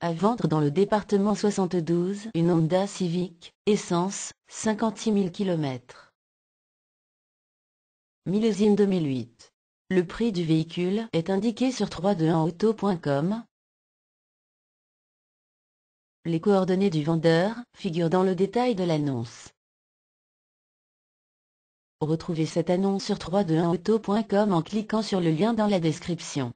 À vendre dans le département 72 une Honda Civic, essence, 56 000 km. Millésime 2008. Le prix du véhicule est indiqué sur 321auto.com. Les coordonnées du vendeur figurent dans le détail de l'annonce. Retrouvez cette annonce sur 321auto.com en cliquant sur le lien dans la description.